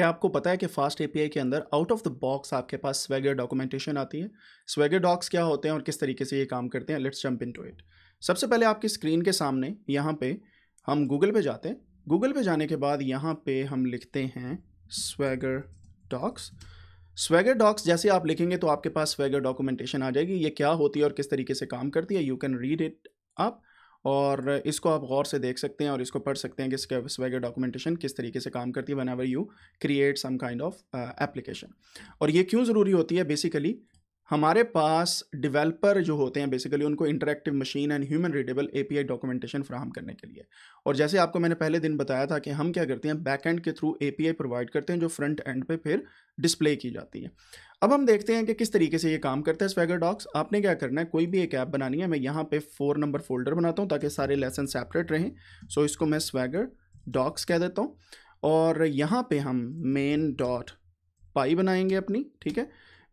क्या आपको पता है कि फास्ट एपीआई के अंदर आउट ऑफ द बॉक्स आपके पास स्वेगर डॉक्यूमेंटेशन आती है स्वेगर डॉक्स क्या होते हैं और किस तरीके से ये काम करते हैं let's jump into it सबसे पहले आपकी स्क्रीन के सामने यहाँ पे हम गूगल पे जाते हैं गूगल पे जाने के बाद यहाँ पे हम लिखते हैं स्वेगर डॉक्स स्वेगर डॉक्स जैसे आप लिखेंगे तो आपके पास स्वेगर डॉक्यूमेंटेशन आ जाएगी ये क्या होती है और किस तरीके से काम करती है you can read it up और इसको आप गौर से देख सकते हैं और इसको पढ़ सकते हैं कि स्वेगर डॉक्यूमेंटेशन किस तरीके से काम करती है whenever you create some kind of application और ये क्यों ज़रूरी होती है बेसिकली हमारे पास डेवलपर जो होते हैं बेसिकली उनको interactive machine and human readable API documentation फ्राहम करने के लिए और जैसे आपको मैंने पहले दिन बताया था कि हम क्या करते हैं बैक एंड के थ्रू एपीआई प्रोवाइड करते हैं जो फ्रंट एंड पे फिर डिस्प्ले की जाती है अब हम देखते हैं कि किस तरीके से ये काम करता है स्वेगर डॉक्स आपने क्या करना है कोई भी एक ऐप बनानी है मैं यहाँ पे फोर नंबर फोल्डर बनाता हूँ ताकि सारे लेसन सेपरेट रहें सो इसको मैं स्वेगर डॉक्स कह देता हूँ और यहाँ पे हम मेन डॉट पाई बनाएंगे अपनी ठीक है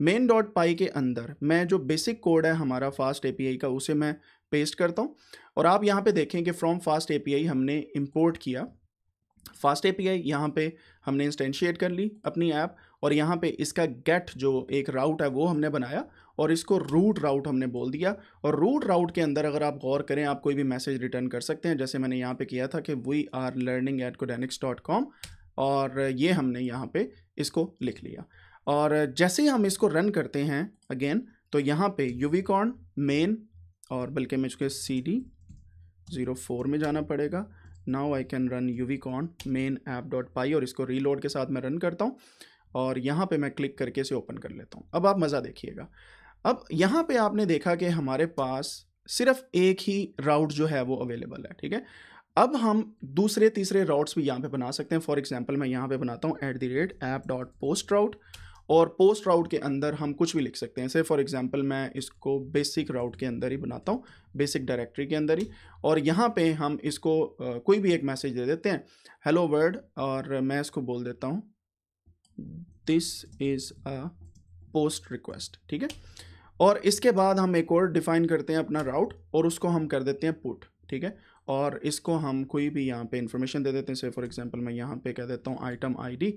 मेन डॉट पाई के अंदर मैं जो बेसिक कोड है हमारा फास्ट एपीआई का उसे मैं पेस्ट करता हूँ और आप यहाँ पे देखें कि फ्रॉम फास्ट एपीआई हमने इंपोर्ट किया फास्ट एपीआई यहाँ पर हमने इंस्टेंशिएट कर ली अपनी ऐप और यहाँ पे इसका गेट जो एक राउट है वो हमने बनाया और इसको रूट राउट हमने बोल दिया और रूट राउट के अंदर अगर आप गौर करें आप कोई भी मैसेज रिटर्न कर सकते हैं जैसे मैंने यहाँ पे किया था कि we are learning at Codenics dot com और ये हमने यहाँ पे इसको लिख लिया और जैसे ही हम इसको रन करते हैं अगेन तो यहाँ पे यूविकॉन मेन और बल्कि मैं इसके सी डी ज़ीरो फोर में जाना पड़ेगा now I can run uvicorn main app dot py और इसको रीलोड के साथ मैं रन करता हूँ और यहाँ पे मैं क्लिक करके इसे ओपन कर लेता हूँ अब आप मज़ा देखिएगा अब यहाँ पे आपने देखा कि हमारे पास सिर्फ एक ही राउट जो है वो अवेलेबल है ठीक है अब हम दूसरे तीसरे राउट्स भी यहाँ पे बना सकते हैं फॉर एग्जांपल मैं यहाँ पे बनाता हूँ at the rate app dot post route और पोस्ट राउट के अंदर हम कुछ भी लिख सकते हैं से फॉर एग्जांपल मैं इसको बेसिक राउट के अंदर ही बनाता हूँ बेसिक डायरेक्टरी के अंदर ही और यहाँ पे हम इसको कोई भी एक मैसेज दे देते हैं हेलो वर्ड और मैं इसको बोल देता हूँ this is a post request ठीक है और इसके बाद हम एक और डिफाइन करते हैं अपना राउट और उसको हम कर देते हैं पुट ठीक है और इसको हम कोई भी यहाँ पे इंफॉर्मेशन दे देते हैं से फॉर एग्जांपल मैं यहाँ पे कह देता हूँ आइटम आईडी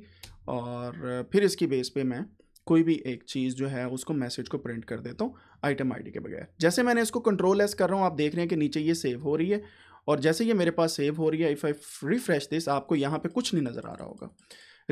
और फिर इसकी बेस पे मैं कोई भी एक चीज़ जो है उसको मैसेज को प्रिंट कर देता हूँ आइटम आईडी के बगैर जैसे मैंने इसको कंट्रोल एस कर रहा हूँ आप देख रहे हैं कि नीचे ये सेव हो रही है और जैसे ये मेरे पास सेव हो रही है इफ़ आई रिफ्रेश दिस आपको यहाँ पर कुछ नहीं नज़र आ रहा होगा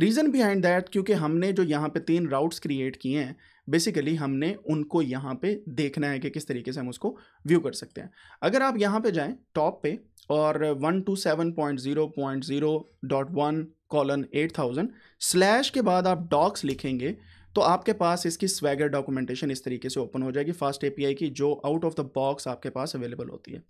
रीज़न बिहाइंड दैट क्योंकि हमने जो यहाँ पे तीन राउट्स क्रिएट किए हैं बेसिकली हमने उनको यहाँ पे देखना है कि किस तरीके से हम उसको व्यू कर सकते हैं अगर आप यहाँ पे जाएँ टॉप पे और one two seven point zero point zero dot one colon eight thousand slash के बाद आप डॉक्स लिखेंगे तो आपके पास इसकी स्वैगर डॉक्यूमेंटेशन इस तरीके से ओपन हो जाएगी फास्ट एपीआई की जो आउट ऑफ द बॉक्स आपके पास अवेलेबल होती है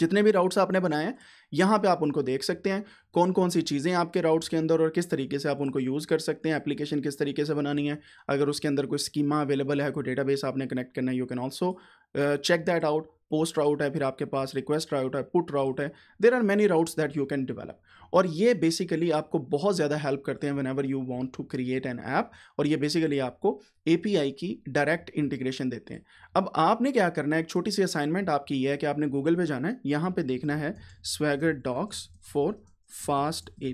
जितने भी राउट्स आपने बनाए हैं यहाँ पे आप उनको देख सकते हैं कौन कौन सी चीज़ें आपके राउट्स के अंदर और किस तरीके से आप उनको यूज़ कर सकते हैं एप्लीकेशन किस तरीके से बनानी है अगर उसके अंदर कोई स्कीमा अवेलेबल है कोई डेटाबेस आपने कनेक्ट करना है you can also check that out post route है फिर आपके पास रिक्वेस्ट राउट है पुट राउट है there are many routes that you can develop और ये बेसिकली आपको बहुत ज़्यादा हेल्प करते हैं whenever you want to create an app और ये बेसिकली आपको ए की डायरेक्ट इंटीग्रेशन देते हैं अब आपने क्या करना है एक छोटी सी असाइनमेंट आपकी ये है कि आपने गूगल पर जाना है यहाँ पर देखना है swagger docs for fast A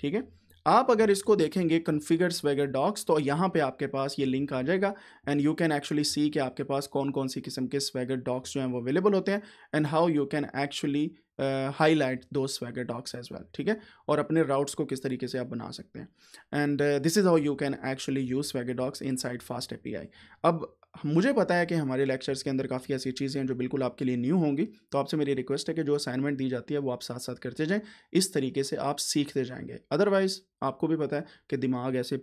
ठीक है आप अगर इसको देखेंगे कन्फिगर स्वेगर डॉक्स तो यहाँ पे आपके पास ये लिंक आ जाएगा and you can actually see कि आपके पास कौन कौन सी किस्म के स्वेगर डॉक्स जो हैं वो अवेलेबल होते हैं and how you can actually highlight दो स्वैगर डॉक्स एज वेल ठीक है और अपने राउट्स को किस तरीके से आप बना सकते हैं and this is how you can actually use swagger docs inside fast A अब मुझे पता है कि हमारे लेक्चर्स के अंदर काफ़ी ऐसी चीज़ें हैं जो बिल्कुल आपके लिए न्यू होंगी तो आपसे मेरी रिक्वेस्ट है कि जो असाइनमेंट दी जाती है वो आप साथ साथ करते जाएं इस तरीके से आप सीखते जाएंगे अदरवाइज़ आपको भी पता है कि दिमाग ऐसे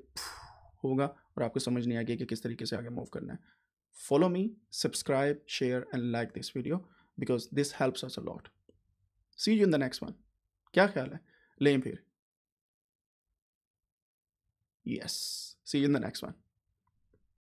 होगा और आपको समझ नहीं आएगी कि किस तरीके से आगे मूव करना है follow me subscribe share and like this video because this helps us a lot see you in the next one क्या ख्याल है लें फिर yes see you in the next one